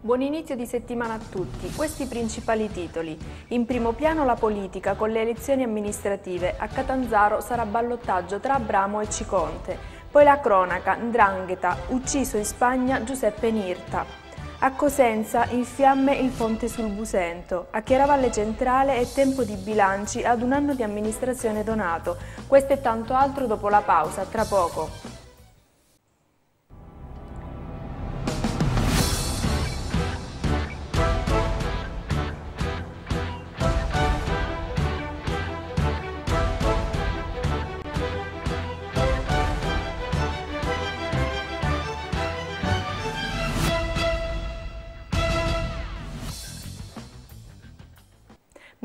Buon inizio di settimana a tutti. Questi i principali titoli. In primo piano la politica con le elezioni amministrative. A Catanzaro sarà ballottaggio tra Abramo e Ciconte. Poi la cronaca, Ndrangheta, ucciso in Spagna Giuseppe Nirta. A Cosenza in fiamme il ponte sul Busento. A Chiaravalle Centrale è tempo di bilanci ad un anno di amministrazione donato. Questo e tanto altro dopo la pausa, tra poco.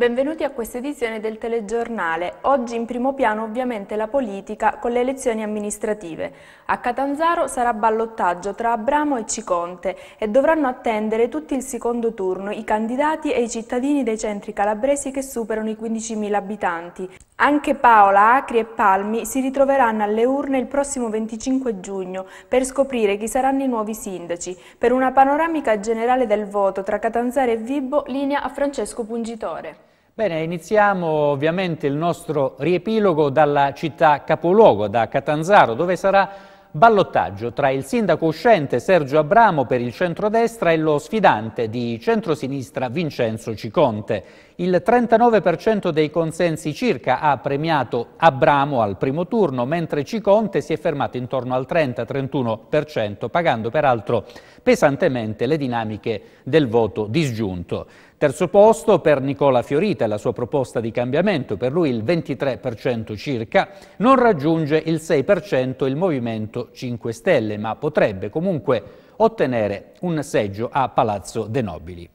Benvenuti a questa edizione del telegiornale. Oggi in primo piano ovviamente la politica con le elezioni amministrative. A Catanzaro sarà ballottaggio tra Abramo e Ciconte e dovranno attendere tutti il secondo turno i candidati e i cittadini dei centri calabresi che superano i 15.000 abitanti. Anche Paola, Acri e Palmi si ritroveranno alle urne il prossimo 25 giugno per scoprire chi saranno i nuovi sindaci. Per una panoramica generale del voto tra Catanzaro e Vibo, linea a Francesco Pungitore. Bene, iniziamo ovviamente il nostro riepilogo dalla città capoluogo, da Catanzaro, dove sarà ballottaggio tra il sindaco uscente Sergio Abramo per il centrodestra e lo sfidante di centrosinistra Vincenzo Ciconte. Il 39% dei consensi circa ha premiato Abramo al primo turno, mentre Ciconte si è fermato intorno al 30-31%, pagando peraltro pesantemente le dinamiche del voto disgiunto. Terzo posto per Nicola Fiorita e la sua proposta di cambiamento, per lui il 23% circa, non raggiunge il 6% il Movimento 5 Stelle, ma potrebbe comunque ottenere un seggio a Palazzo De Nobili.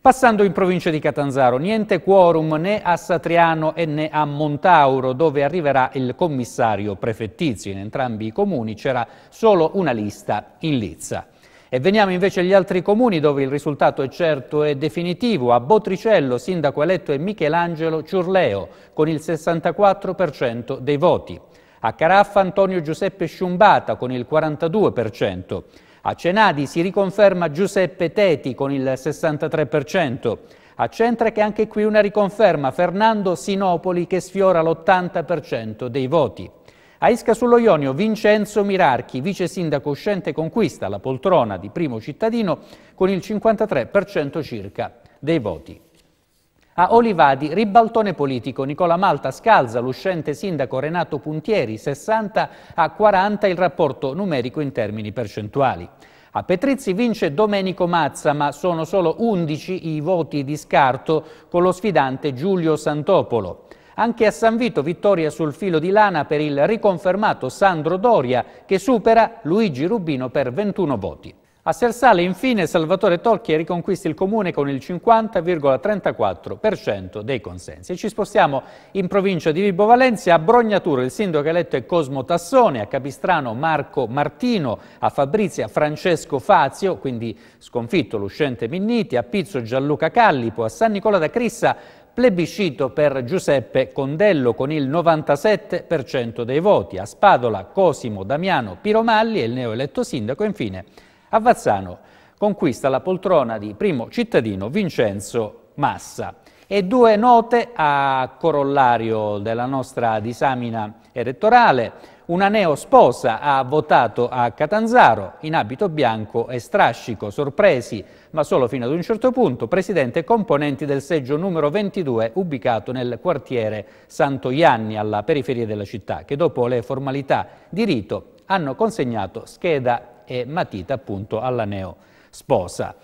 Passando in provincia di Catanzaro, niente quorum né a Satriano e né a Montauro, dove arriverà il commissario prefettizio. In entrambi i comuni c'era solo una lista in lizza. E veniamo invece agli altri comuni dove il risultato è certo e definitivo. A Botricello, sindaco eletto è Michelangelo Ciurleo, con il 64% dei voti. A Caraffa Antonio Giuseppe Sciumbata con il 42%. A Cenadi si riconferma Giuseppe Teti con il 63%. A Centra che anche qui una riconferma Fernando Sinopoli che sfiora l'80% dei voti. A Isca sullo Ionio Vincenzo Mirarchi, vice sindaco uscente, conquista la poltrona di primo cittadino con il 53% circa dei voti. A Olivadi, ribaltone politico, Nicola Malta scalza l'uscente sindaco Renato Puntieri, 60 a 40 il rapporto numerico in termini percentuali. A Petrizzi vince Domenico Mazza, ma sono solo 11 i voti di scarto con lo sfidante Giulio Santopolo. Anche a San Vito vittoria sul filo di lana per il riconfermato Sandro Doria che supera Luigi Rubino per 21 voti. A Sersale infine Salvatore Tolchi riconquista il comune con il 50,34% dei consensi. E ci spostiamo in provincia di Vibo Valencia, a Brognatura il sindaco eletto è Cosmo Tassone, a Capistrano Marco Martino, a Fabrizia Francesco Fazio, quindi sconfitto l'uscente Minniti, a Pizzo Gianluca Callipo, a San Nicola da Crissa Plebiscito per Giuseppe Condello con il 97% dei voti. A Spadola Cosimo Damiano Piromalli e il neoeletto sindaco. Infine a Vazzano conquista la poltrona di primo cittadino Vincenzo Massa. E due note a corollario della nostra disamina elettorale. Una neosposa ha votato a Catanzaro in abito bianco e strascico, sorpresi, ma solo fino ad un certo punto, presidente e componenti del seggio numero 22 ubicato nel quartiere Santo Ianni alla periferia della città, che dopo le formalità di rito hanno consegnato scheda e matita appunto alla neosposa.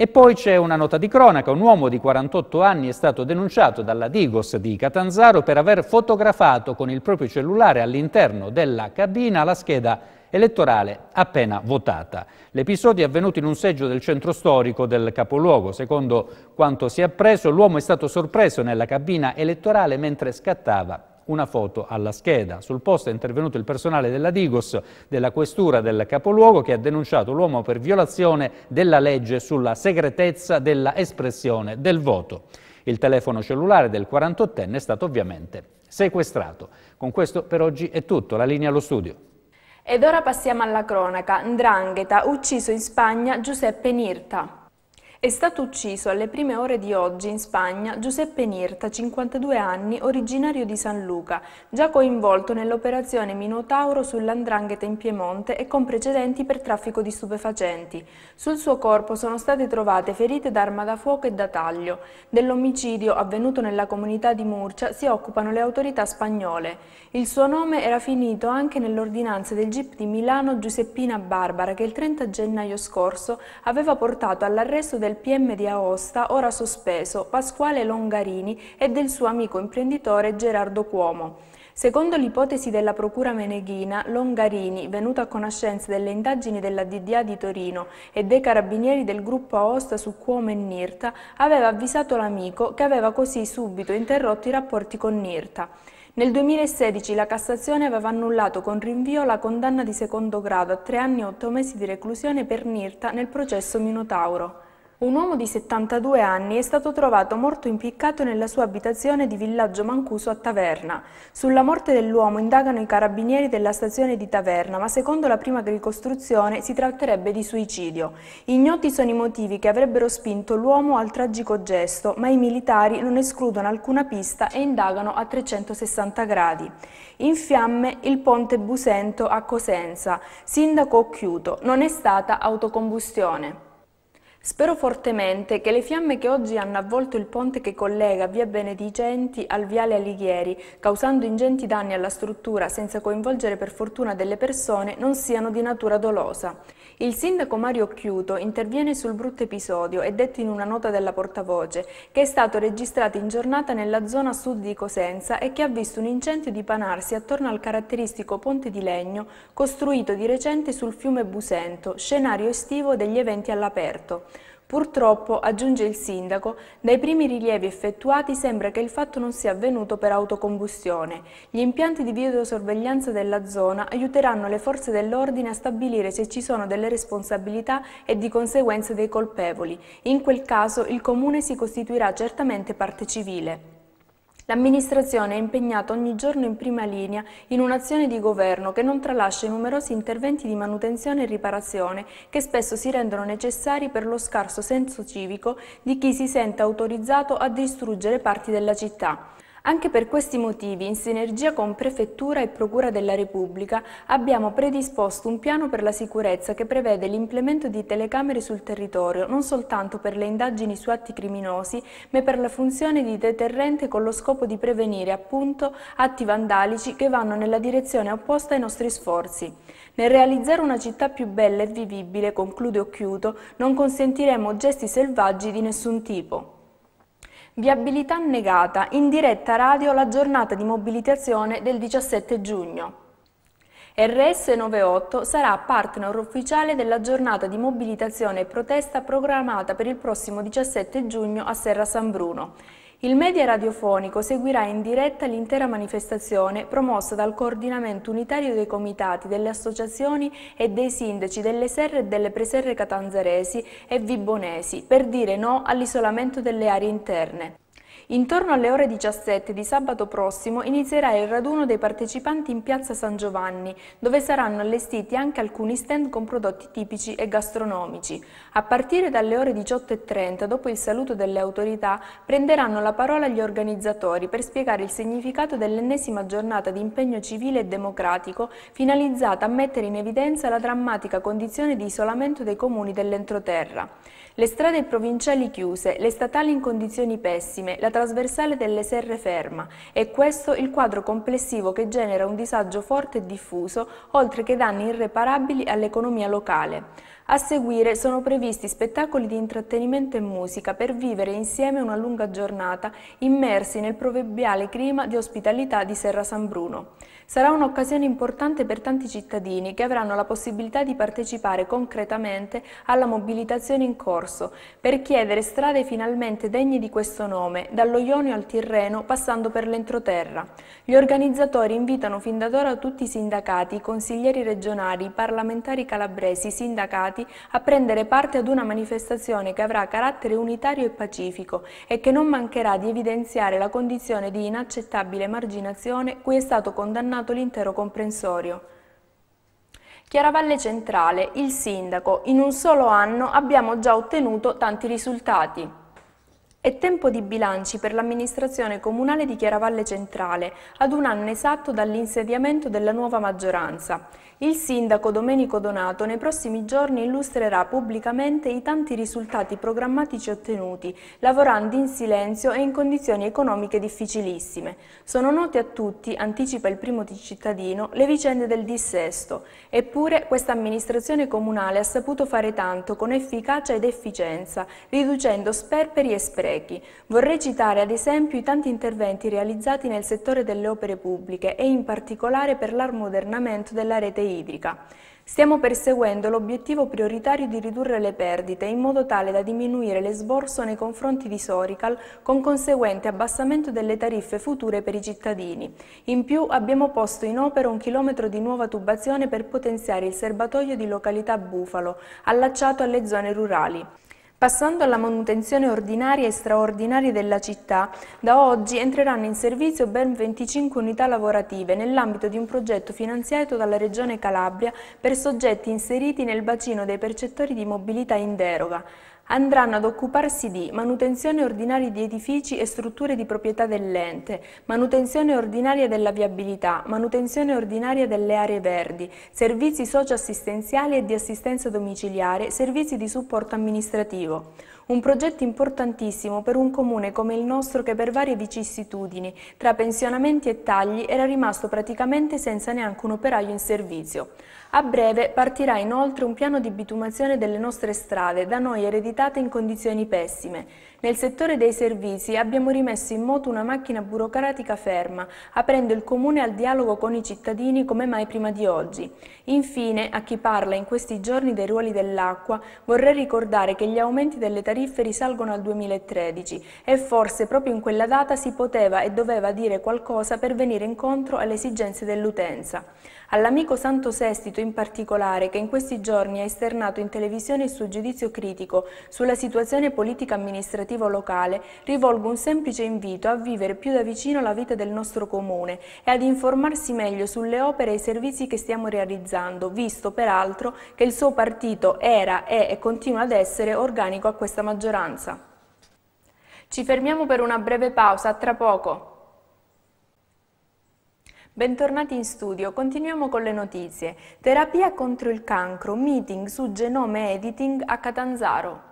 E poi c'è una nota di cronaca, un uomo di 48 anni è stato denunciato dalla Digos di Catanzaro per aver fotografato con il proprio cellulare all'interno della cabina la scheda elettorale appena votata. L'episodio è avvenuto in un seggio del centro storico del capoluogo. Secondo quanto si è appreso, l'uomo è stato sorpreso nella cabina elettorale mentre scattava una foto alla scheda. Sul posto è intervenuto il personale della Digos, della questura del capoluogo, che ha denunciato l'uomo per violazione della legge sulla segretezza della espressione del voto. Il telefono cellulare del 48enne è stato ovviamente sequestrato. Con questo per oggi è tutto. La linea allo studio. Ed ora passiamo alla cronaca. Ndrangheta, ucciso in Spagna Giuseppe Nirta. È stato ucciso alle prime ore di oggi in Spagna Giuseppe Nirta, 52 anni, originario di San Luca, già coinvolto nell'operazione Minotauro sull'Andrangheta in Piemonte e con precedenti per traffico di stupefacenti. Sul suo corpo sono state trovate ferite d'arma da fuoco e da taglio. Dell'omicidio avvenuto nella comunità di Murcia si occupano le autorità spagnole. Il suo nome era finito anche nell'ordinanza del GIP di Milano Giuseppina Barbara che il 30 gennaio scorso aveva portato all'arresto del del PM di Aosta, ora sospeso, Pasquale Longarini e del suo amico imprenditore Gerardo Cuomo. Secondo l'ipotesi della procura meneghina, Longarini, venuto a conoscenza delle indagini della DDA di Torino e dei carabinieri del gruppo Aosta su Cuomo e Nirta, aveva avvisato l'amico che aveva così subito interrotto i rapporti con Nirta. Nel 2016 la Cassazione aveva annullato con rinvio la condanna di secondo grado a tre anni e otto mesi di reclusione per Nirta nel processo Minotauro. Un uomo di 72 anni è stato trovato morto impiccato nella sua abitazione di Villaggio Mancuso a Taverna. Sulla morte dell'uomo indagano i carabinieri della stazione di Taverna, ma secondo la prima ricostruzione si tratterebbe di suicidio. Ignoti sono i motivi che avrebbero spinto l'uomo al tragico gesto, ma i militari non escludono alcuna pista e indagano a 360 gradi. In fiamme il ponte Busento a Cosenza. Sindaco Occhiuto. Non è stata autocombustione. Spero fortemente che le fiamme che oggi hanno avvolto il ponte che collega via Benedicenti al viale Alighieri, causando ingenti danni alla struttura senza coinvolgere per fortuna delle persone, non siano di natura dolosa. Il sindaco Mario Chiuto interviene sul brutto episodio e detto in una nota della portavoce, che è stato registrato in giornata nella zona sud di Cosenza e che ha visto un incendio dipanarsi attorno al caratteristico ponte di legno costruito di recente sul fiume Busento, scenario estivo degli eventi all'aperto. Purtroppo, aggiunge il sindaco, dai primi rilievi effettuati sembra che il fatto non sia avvenuto per autocombustione. Gli impianti di videosorveglianza della zona aiuteranno le forze dell'ordine a stabilire se ci sono delle responsabilità e di conseguenza dei colpevoli. In quel caso il comune si costituirà certamente parte civile. L'amministrazione è impegnata ogni giorno in prima linea in un'azione di governo che non tralascia i numerosi interventi di manutenzione e riparazione che spesso si rendono necessari per lo scarso senso civico di chi si sente autorizzato a distruggere parti della città. Anche per questi motivi, in sinergia con Prefettura e Procura della Repubblica, abbiamo predisposto un piano per la sicurezza che prevede l'implemento di telecamere sul territorio, non soltanto per le indagini su atti criminosi, ma per la funzione di deterrente con lo scopo di prevenire appunto atti vandalici che vanno nella direzione opposta ai nostri sforzi. Nel realizzare una città più bella e vivibile, conclude Occhiuto, non consentiremo gesti selvaggi di nessun tipo. Viabilità negata, in diretta radio la giornata di mobilitazione del 17 giugno. RS98 sarà partner ufficiale della giornata di mobilitazione e protesta programmata per il prossimo 17 giugno a Serra San Bruno. Il media radiofonico seguirà in diretta l'intera manifestazione promossa dal coordinamento unitario dei comitati, delle associazioni e dei sindaci delle serre e delle preserre catanzaresi e vibonesi per dire no all'isolamento delle aree interne. Intorno alle ore 17 di sabato prossimo inizierà il raduno dei partecipanti in piazza San Giovanni, dove saranno allestiti anche alcuni stand con prodotti tipici e gastronomici. A partire dalle ore 18.30, dopo il saluto delle autorità, prenderanno la parola gli organizzatori per spiegare il significato dell'ennesima giornata di impegno civile e democratico finalizzata a mettere in evidenza la drammatica condizione di isolamento dei comuni dell'entroterra. Le strade provinciali chiuse, le statali in condizioni pessime, la trasversale delle serre ferma. È questo il quadro complessivo che genera un disagio forte e diffuso, oltre che danni irreparabili all'economia locale. A seguire sono previsti spettacoli di intrattenimento e musica per vivere insieme una lunga giornata immersi nel proverbiale clima di ospitalità di Serra San Bruno. Sarà un'occasione importante per tanti cittadini che avranno la possibilità di partecipare concretamente alla mobilitazione in corso per chiedere strade finalmente degne di questo nome, dallo Ionio al Tirreno passando per l'entroterra. Gli organizzatori invitano fin da d'ora tutti i sindacati, i consiglieri regionali, i parlamentari calabresi, i sindacati Stati a prendere parte ad una manifestazione che avrà carattere unitario e pacifico e che non mancherà di evidenziare la condizione di inaccettabile marginazione cui è stato condannato l'intero comprensorio. Chiaravalle Centrale, il sindaco, in un solo anno abbiamo già ottenuto tanti risultati. È tempo di bilanci per l'amministrazione comunale di Chiaravalle Centrale, ad un anno esatto dall'insediamento della nuova maggioranza. Il sindaco Domenico Donato nei prossimi giorni illustrerà pubblicamente i tanti risultati programmatici ottenuti, lavorando in silenzio e in condizioni economiche difficilissime. Sono note a tutti, anticipa il primo cittadino, le vicende del dissesto. Eppure questa amministrazione comunale ha saputo fare tanto con efficacia ed efficienza, riducendo sperperi e sprechi. Vorrei citare ad esempio i tanti interventi realizzati nel settore delle opere pubbliche e in particolare per l'armodernamento della rete idrica. Stiamo perseguendo l'obiettivo prioritario di ridurre le perdite in modo tale da diminuire l'esborso nei confronti di Sorical con conseguente abbassamento delle tariffe future per i cittadini. In più abbiamo posto in opera un chilometro di nuova tubazione per potenziare il serbatoio di località Bufalo, allacciato alle zone rurali. Passando alla manutenzione ordinaria e straordinaria della città, da oggi entreranno in servizio ben 25 unità lavorative nell'ambito di un progetto finanziato dalla Regione Calabria per soggetti inseriti nel bacino dei percettori di mobilità in deroga andranno ad occuparsi di manutenzione ordinaria di edifici e strutture di proprietà dell'ente, manutenzione ordinaria della viabilità, manutenzione ordinaria delle aree verdi, servizi socioassistenziali e di assistenza domiciliare, servizi di supporto amministrativo. Un progetto importantissimo per un comune come il nostro che per varie vicissitudini, tra pensionamenti e tagli, era rimasto praticamente senza neanche un operaio in servizio. A breve partirà inoltre un piano di bitumazione delle nostre strade, da noi ereditate in condizioni pessime, nel settore dei servizi abbiamo rimesso in moto una macchina burocratica ferma, aprendo il Comune al dialogo con i cittadini come mai prima di oggi. Infine, a chi parla in questi giorni dei ruoli dell'acqua, vorrei ricordare che gli aumenti delle tariffe risalgono al 2013 e forse proprio in quella data si poteva e doveva dire qualcosa per venire incontro alle esigenze dell'utenza. All'amico Santo Sestito in particolare, che in questi giorni ha esternato in televisione il suo giudizio critico sulla situazione politica amministrativa amministrativo locale, rivolgo un semplice invito a vivere più da vicino la vita del nostro comune e ad informarsi meglio sulle opere e i servizi che stiamo realizzando, visto peraltro che il suo partito era, è e continua ad essere organico a questa maggioranza. Ci fermiamo per una breve pausa, tra poco. Bentornati in studio, continuiamo con le notizie. Terapia contro il cancro, meeting su genome editing a Catanzaro.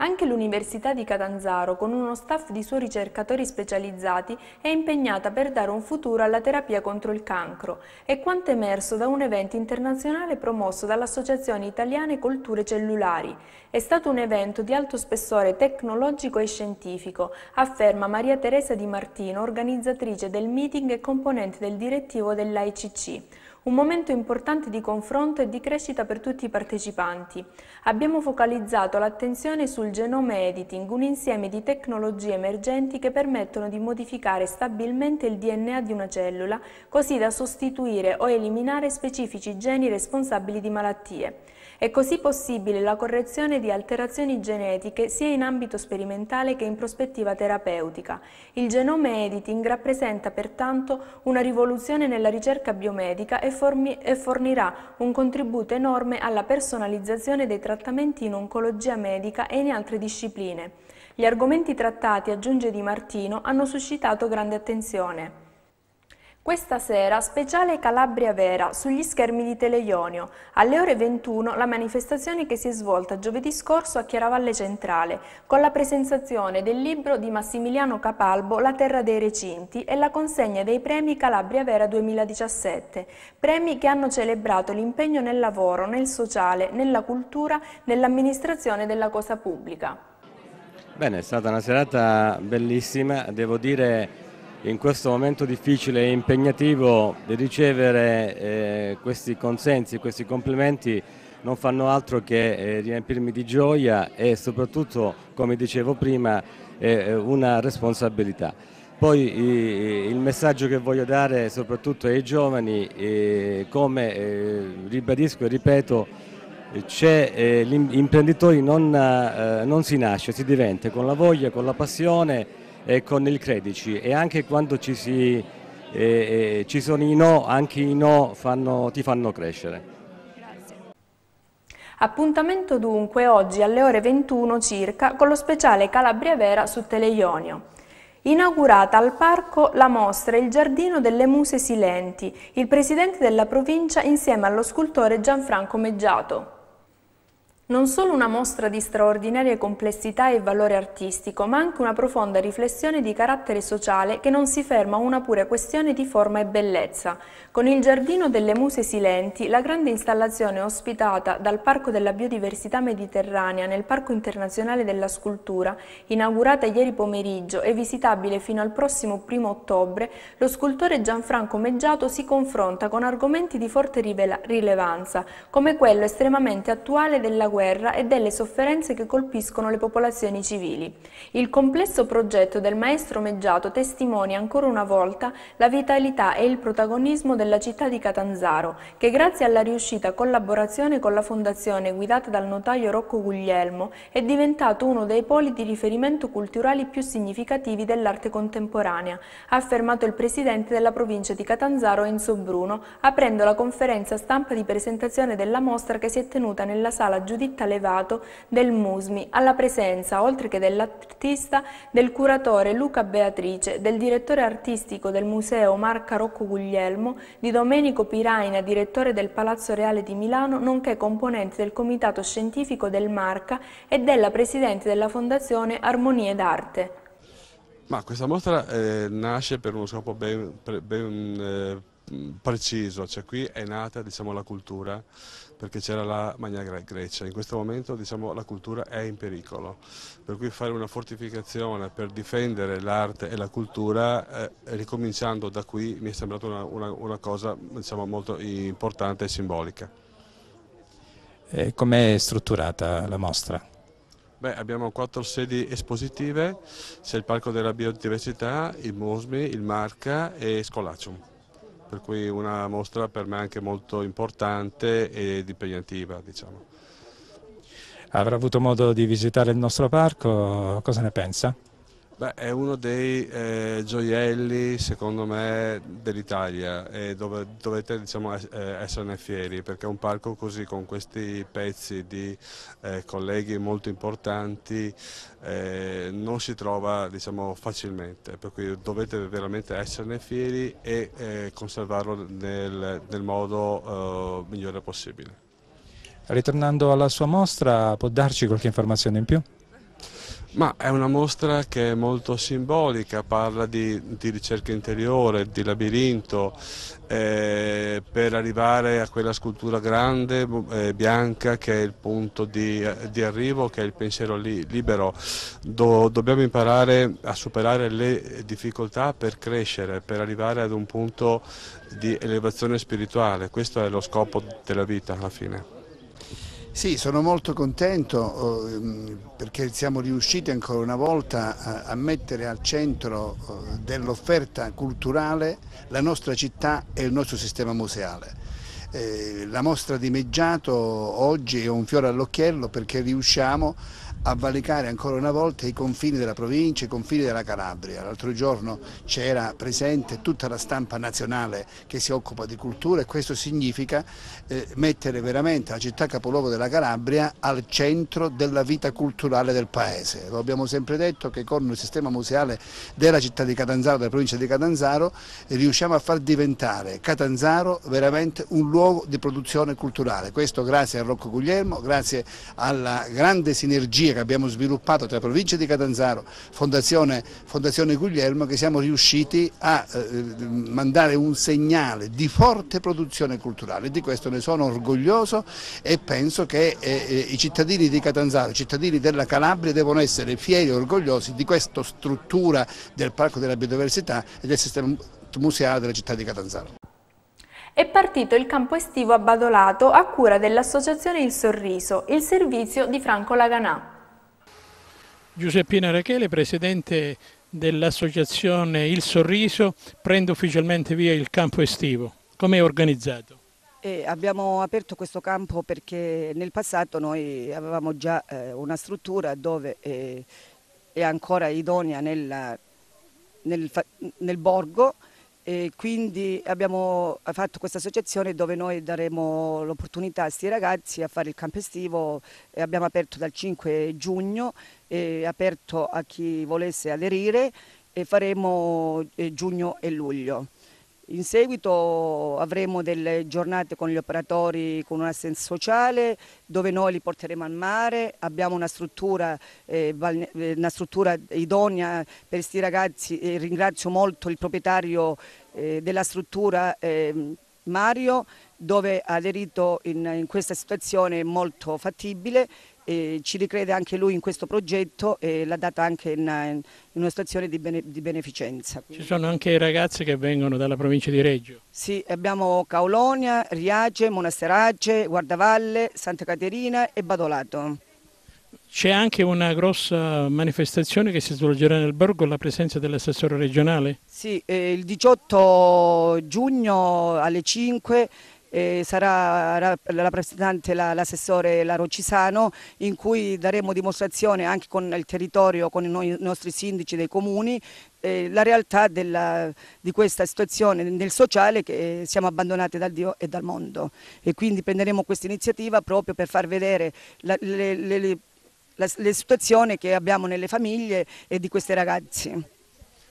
Anche l'Università di Catanzaro, con uno staff di suoi ricercatori specializzati, è impegnata per dare un futuro alla terapia contro il cancro. È quanto emerso da un evento internazionale promosso dall'Associazione Italiane Colture Cellulari. È stato un evento di alto spessore tecnologico e scientifico, afferma Maria Teresa Di Martino, organizzatrice del meeting e componente del direttivo dell'AICC. Un momento importante di confronto e di crescita per tutti i partecipanti. Abbiamo focalizzato l'attenzione sul genome editing, un insieme di tecnologie emergenti che permettono di modificare stabilmente il DNA di una cellula, così da sostituire o eliminare specifici geni responsabili di malattie. È così possibile la correzione di alterazioni genetiche sia in ambito sperimentale che in prospettiva terapeutica. Il genome editing rappresenta pertanto una rivoluzione nella ricerca biomedica e, e fornirà un contributo enorme alla personalizzazione dei trattamenti in oncologia medica e in altre discipline. Gli argomenti trattati, aggiunge Di Martino, hanno suscitato grande attenzione. Questa sera speciale Calabria Vera sugli schermi di Teleionio. Alle ore 21 la manifestazione che si è svolta giovedì scorso a Chiaravalle Centrale con la presentazione del libro di Massimiliano Capalbo La terra dei recinti e la consegna dei premi Calabria Vera 2017, premi che hanno celebrato l'impegno nel lavoro, nel sociale, nella cultura, nell'amministrazione della cosa pubblica. Bene, è stata una serata bellissima, devo dire in questo momento difficile e impegnativo di ricevere eh, questi consensi, questi complimenti non fanno altro che eh, riempirmi di gioia e soprattutto, come dicevo prima, eh, eh una responsabilità. Poi il messaggio che voglio dare soprattutto ai giovani, eh, come eh, ribadisco e ripeto, gli imprenditori non, non si nasce, si diventa con la voglia, con la passione eh, con il 13 e anche quando ci, si, eh, eh, ci sono i no, anche i no fanno, ti fanno crescere. Appuntamento dunque oggi alle ore 21 circa con lo speciale Calabria Vera su Teleionio. Inaugurata al parco la mostra Il giardino delle muse silenti, il presidente della provincia insieme allo scultore Gianfranco Meggiato non solo una mostra di straordinaria complessità e valore artistico, ma anche una profonda riflessione di carattere sociale che non si ferma a una pura questione di forma e bellezza. Con il Giardino delle Muse Silenti, la grande installazione ospitata dal Parco della Biodiversità Mediterranea nel Parco Internazionale della Scultura, inaugurata ieri pomeriggio e visitabile fino al prossimo 1 ottobre, lo scultore Gianfranco Meggiato si confronta con argomenti di forte rilevanza, come quello estremamente attuale della guerra guerra e delle sofferenze che colpiscono le popolazioni civili. Il complesso progetto del maestro Meggiato testimonia ancora una volta la vitalità e il protagonismo della città di Catanzaro, che grazie alla riuscita collaborazione con la fondazione guidata dal notaio Rocco Guglielmo è diventato uno dei poli di riferimento culturali più significativi dell'arte contemporanea, ha affermato il presidente della provincia di Catanzaro Enzo Bruno, aprendo la conferenza stampa di presentazione della mostra che si è tenuta nella sala giudiziaria Gianritta Levato del Musmi, alla presenza, oltre che dell'artista, del curatore Luca Beatrice, del direttore artistico del Museo Marca Rocco Guglielmo, di Domenico Piraina, direttore del Palazzo Reale di Milano, nonché componente del Comitato Scientifico del Marca e della Presidente della Fondazione Armonie d'Arte. Ma questa mostra eh, nasce per uno scopo ben, ben eh, preciso, cioè qui è nata diciamo, la cultura perché c'era la Magna Grecia. In questo momento diciamo, la cultura è in pericolo, per cui fare una fortificazione per difendere l'arte e la cultura, eh, ricominciando da qui, mi è sembrata una, una, una cosa diciamo, molto importante e simbolica. E com'è strutturata la mostra? Beh, abbiamo quattro sedi espositive, c'è il Parco della Biodiversità, il Mosmi, il Marca e Scolacium per cui una mostra per me anche molto importante ed impegnativa. Diciamo. Avrà avuto modo di visitare il nostro parco, cosa ne pensa? Beh, è uno dei eh, gioielli, secondo me, dell'Italia e dove, dovete diciamo, eh, esserne fieri perché un parco così con questi pezzi di eh, colleghi molto importanti eh, non si trova diciamo, facilmente, per cui dovete veramente esserne fieri e eh, conservarlo nel, nel modo eh, migliore possibile. Ritornando alla sua mostra, può darci qualche informazione in più? Ma è una mostra che è molto simbolica, parla di, di ricerca interiore, di labirinto, eh, per arrivare a quella scultura grande, eh, bianca, che è il punto di, eh, di arrivo, che è il pensiero li, libero. Do, dobbiamo imparare a superare le difficoltà per crescere, per arrivare ad un punto di elevazione spirituale. Questo è lo scopo della vita alla fine. Sì, sono molto contento oh, ehm, perché siamo riusciti ancora una volta a mettere al centro oh, dell'offerta culturale la nostra città e il nostro sistema museale. Eh, la mostra di Meggiato oggi è un fiore all'occhiello perché riusciamo a a valicare ancora una volta i confini della provincia, i confini della Calabria. L'altro giorno c'era presente tutta la stampa nazionale che si occupa di cultura e questo significa eh, mettere veramente la città capoluogo della Calabria al centro della vita culturale del paese. Lo abbiamo sempre detto che con il sistema museale della città di Catanzaro, della provincia di Catanzaro, riusciamo a far diventare Catanzaro veramente un luogo di produzione culturale. Questo grazie a Rocco Guglielmo, grazie alla grande sinergia sinergie che abbiamo sviluppato tra provincia di Catanzaro, Fondazione, Fondazione Guglielmo, che siamo riusciti a eh, mandare un segnale di forte produzione culturale. Di questo ne sono orgoglioso e penso che eh, eh, i cittadini di Catanzaro, i cittadini della Calabria devono essere fieri e orgogliosi di questa struttura del Parco della Biodiversità e del sistema museale della città di Catanzaro. È partito il campo estivo a Badolato a cura dell'associazione Il Sorriso, il servizio di Franco Laganà. Giuseppina Rachele, presidente dell'associazione Il Sorriso, prende ufficialmente via il campo estivo. Come è organizzato? E eh, abbiamo aperto questo campo perché nel passato noi avevamo già eh, una struttura dove eh, è ancora idonea nella, nel, nel borgo e quindi abbiamo fatto questa associazione dove noi daremo l'opportunità a questi ragazzi a fare il campo estivo e abbiamo aperto dal 5 giugno, aperto a chi volesse aderire e faremo eh, giugno e luglio. In seguito avremo delle giornate con gli operatori con un assenso sociale dove noi li porteremo al mare, abbiamo una struttura, eh, eh una struttura idonea per questi ragazzi e ringrazio molto il proprietario eh, della struttura eh, Mario dove ha aderito in, in questa situazione molto fattibile eh, ci ricrede anche lui in questo progetto e l'ha data anche in, in una stazione di, bene, di, beneficenza. Ci sono anche ragazzi che vengono dalla provincia di Reggio? Sì, abbiamo Caolonia, Riace, Monasterace, Guardavalle, Santa Caterina e Badolato. C'è anche una grossa manifestazione che si svolgerà nel borgo alla presenza dell'assessore regionale? Sì, eh, il 18 giugno alle 5 eh, sarà la, la rappresentante l'assessore la, Larocisano in cui daremo dimostrazione anche con il territorio, con i, noi, i nostri sindaci dei comuni eh, la realtà della, di questa situazione nel sociale che eh, siamo abbandonati dal Dio e dal mondo e quindi prenderemo questa iniziativa proprio per far vedere la, le, le, le, la, le situazioni che abbiamo nelle famiglie e di questi ragazzi.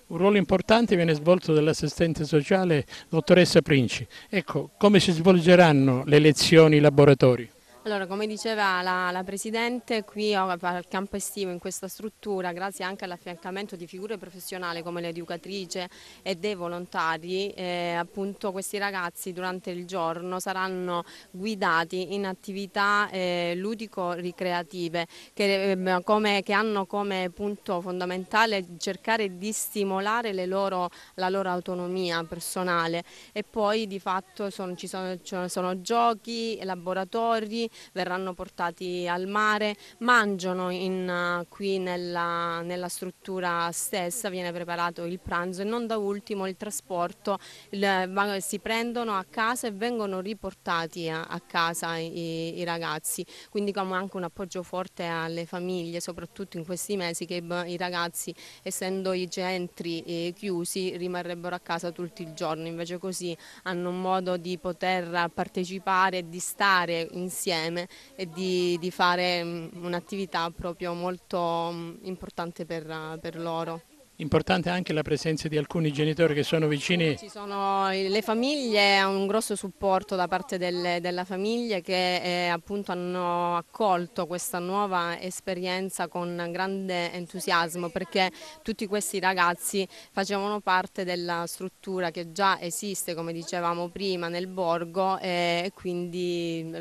Un ruolo importante viene svolto dall'assistente sociale dottoressa Princi. Ecco, come si svolgeranno le lezioni laboratori? Allora, come diceva la, la Presidente, qui al campo estivo, in questa struttura, grazie anche all'affiancamento di figure professionali come l'educatrice e dei volontari, eh, appunto questi ragazzi durante il giorno saranno guidati in attività eh, ludico-ricreative che, eh, che hanno come punto fondamentale cercare di stimolare loro, la loro autonomia personale e poi di fatto sono, ci sono, sono giochi, laboratori, verranno portati al mare, mangiano in, eh, qui nella, nella, struttura stessa, viene preparato il pranzo e non da ultimo il trasporto, il, si prendono a casa e vengono riportati a, a casa i, i, ragazzi, quindi come anche un appoggio forte alle famiglie, soprattutto in questi mesi che i ragazzi essendo i centri eh, chiusi rimarrebbero a casa tutto il giorno, invece così hanno un modo di poter partecipare e di stare insieme insieme e di, di fare mm, un'attività proprio molto mm, importante per, per loro. Importante anche la presenza di alcuni genitori che sono vicini. Ci sono le famiglie, un grosso supporto da parte delle, della famiglia che eh, appunto hanno accolto questa nuova esperienza con grande entusiasmo perché tutti questi ragazzi facevano parte della struttura che già esiste come dicevamo prima nel borgo eh, e quindi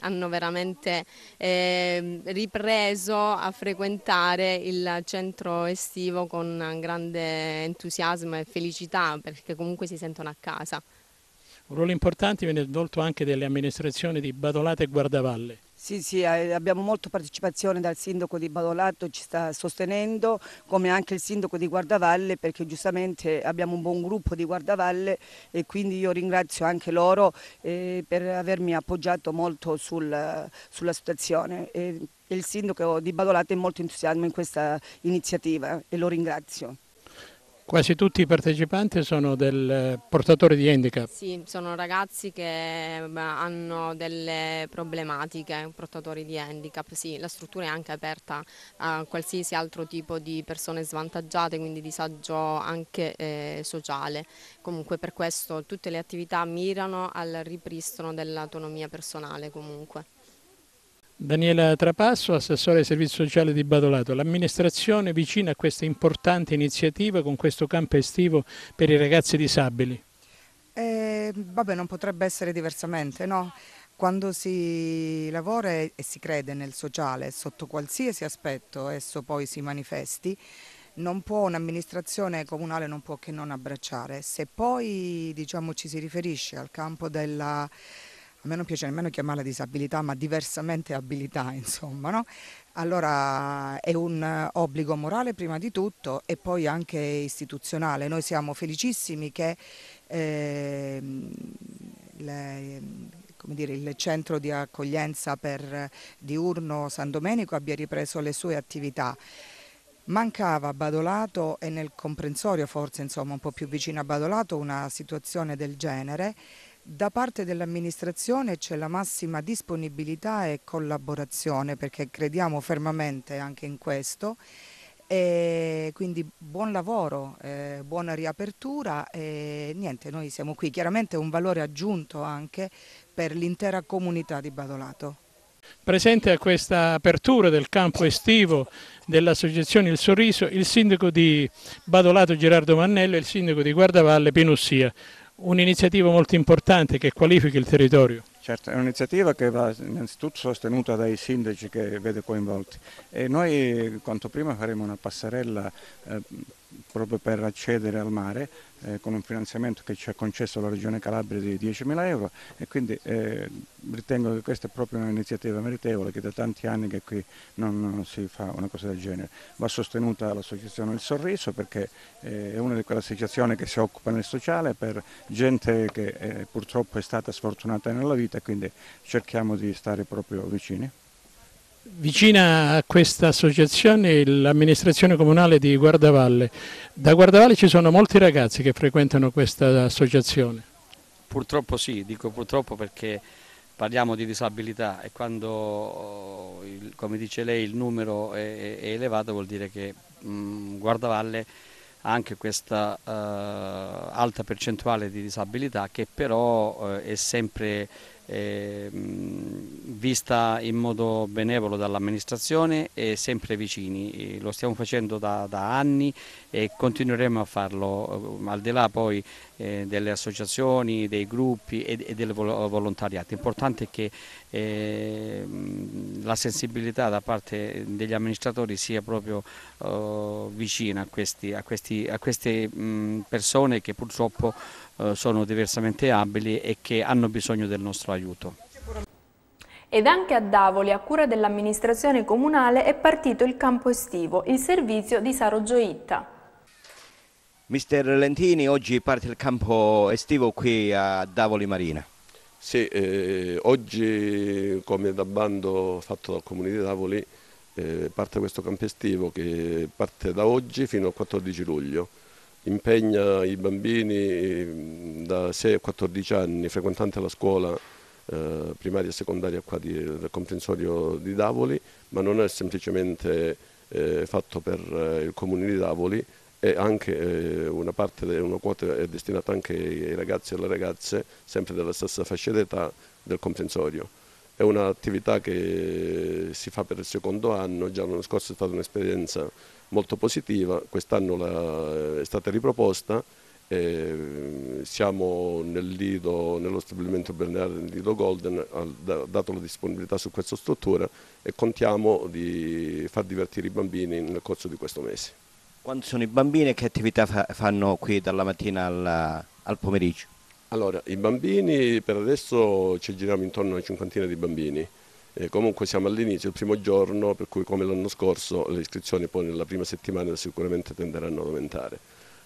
hanno veramente eh, ripreso a frequentare il centro estivo con un grande entusiasmo e felicità perché comunque si sentono a casa. Un ruolo importante viene svolto anche dalle amministrazioni di Badolate e Guardavalle. Sì, sì, eh, abbiamo molta partecipazione dal sindaco di Badolato, ci sta sostenendo, come anche il sindaco di Guardavalle, perché giustamente abbiamo un buon gruppo di Guardavalle e quindi io ringrazio anche loro eh, per avermi appoggiato molto sul, sulla situazione. E il sindaco di Badolato è molto entusiasmo in questa iniziativa e lo ringrazio. Quasi tutti i partecipanti sono del eh, portatore di handicap. Sì, sono ragazzi che hanno delle problematiche, portatori di handicap, sì, la struttura è anche aperta a qualsiasi altro tipo di persone svantaggiate, quindi disagio anche eh, sociale. Comunque per questo tutte le attività mirano al ripristino dell'autonomia personale comunque. Daniela Trapasso, assessore ai servizi sociali di Badolato. L'amministrazione vicina a questa importante iniziativa con questo campo estivo per i ragazzi disabili? Eh, vabbè, non potrebbe essere diversamente, no? Quando si lavora e si crede nel sociale sotto qualsiasi aspetto esso poi si manifesti, non può un'amministrazione comunale non può che non abbracciare. Se poi diciamo, ci si riferisce al campo della a me non piace nemmeno chiamarla disabilità, ma diversamente abilità, insomma, no? Allora è un eh, obbligo morale prima di tutto e poi anche istituzionale. Noi siamo felicissimi che eh, le, Dire, il centro di accoglienza per diurno San Domenico abbia ripreso le sue attività. Mancava a Badolato e nel comprensorio forse insomma un po' più vicino a Badolato una situazione del genere da parte dell'amministrazione c'è la massima disponibilità e collaborazione perché crediamo fermamente anche in questo. E quindi buon lavoro, eh, buona riapertura e niente, noi siamo qui. Chiaramente è un valore aggiunto anche per l'intera comunità di Badolato. Presente a questa apertura del campo estivo dell'associazione Il Sorriso il sindaco di Badolato Gerardo Mannello e il sindaco di Guardavalle Pinussia un'iniziativa molto importante che qualifica il territorio. Certo, è un'iniziativa che va innanzitutto sostenuta dai sindaci che vede coinvolti e noi quanto prima faremo una passerella eh, proprio per accedere al mare eh, con un finanziamento che ci ha concesso la Regione Calabria di 10.000 euro e quindi eh, ritengo che questa è proprio un'iniziativa meritevole che da tanti anni che qui non, non, si fa una cosa del genere. Va sostenuta l'associazione Il Sorriso perché eh, è una di quelle associazioni che si occupa nel sociale per gente che eh, purtroppo è stata sfortunata nella vita e quindi cerchiamo di stare proprio vicini. Vicina a questa associazione l'amministrazione comunale di Guardavalle. Da Guardavalle ci sono molti ragazzi che frequentano questa associazione. Purtroppo sì, dico purtroppo perché parliamo di disabilità e quando, eh, come dice lei, il numero è, elevato vuol dire che mm, Guardavalle ha anche questa eh, alta percentuale di disabilità che però eh, è sempre eh, vista in modo benevolo dall'amministrazione e sempre vicini. Lo stiamo facendo da, da anni e continueremo a farlo, eh, al di là poi eh, delle associazioni, dei gruppi e, e del volontariato. L'importante è che eh, la sensibilità da parte degli amministratori sia proprio oh, vicina a, questi, a, questi, a queste mh, persone che purtroppo eh, sono diversamente abili e che hanno bisogno del nostro aiuto. Ed anche a Davoli, a cura dell'amministrazione comunale, è partito il campo estivo, il servizio di Saro Gioitta. Mister Lentini, oggi parte il campo estivo qui a Davoli Marina. Sì, eh, oggi come da bando fatto dal Comune di Davoli eh, parte questo campo estivo che parte da oggi fino al 14 luglio impegna i bambini mm, da 6 a 14 anni frequentanti la scuola eh, primaria e secondaria qua di, del comprensorio di Davoli, ma non è semplicemente eh, fatto per eh, il comune di Davoli, è anche eh, una parte, una quota è destinata anche ai ragazzi e alle ragazze, sempre della stessa fascia d'età del comprensorio. È un'attività che si fa per il secondo anno, già l'anno scorso è stata un'esperienza molto positiva, quest'anno è stata riproposta, e siamo nel lido, nello stabilimento balneare del Lido Golden, ha dato la disponibilità su questa struttura e contiamo di far divertire i bambini nel corso di questo mese. Quanti sono i bambini e che attività fanno qui dalla mattina al, al pomeriggio? Allora, i bambini per adesso ci giriamo intorno a una cinquantina di bambini eh, comunque siamo all'inizio, il primo giorno, per cui come l'anno scorso le iscrizioni poi nella prima settimana sicuramente tenderanno ad aumentare.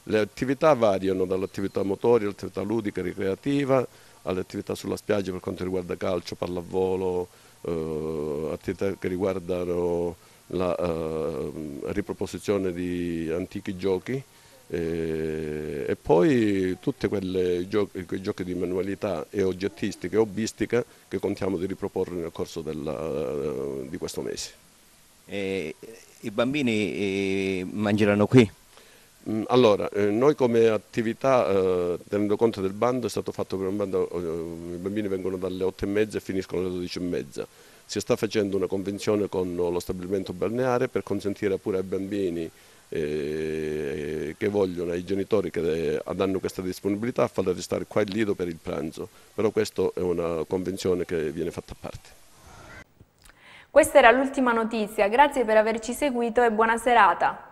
Le attività variano dall'attività motoria, all'attività ludica, ricreativa, alle attività sulla spiaggia per quanto riguarda calcio, pallavolo, eh, attività che riguardano la eh, riproposizione di antichi giochi e, eh, e poi tutti quei giochi di manualità e oggettistica e hobbistica che contiamo di riproporre nel corso della, di questo mese. E, I bambini e, eh, mangeranno qui? Mm, allora, eh, noi come attività, tenendo conto del bando, è stato fatto per un bando, i bambini vengono dalle 8 e mezza e finiscono alle 12 e mezza. Si sta facendo una convenzione con lo stabilimento balneare per consentire pure ai bambini eh, che vogliono ai genitori che hanno eh, questa disponibilità farla restare qua e lì per il pranzo, però questa è una convenzione che viene fatta a parte. Questa era l'ultima notizia, grazie per averci seguito e buona serata.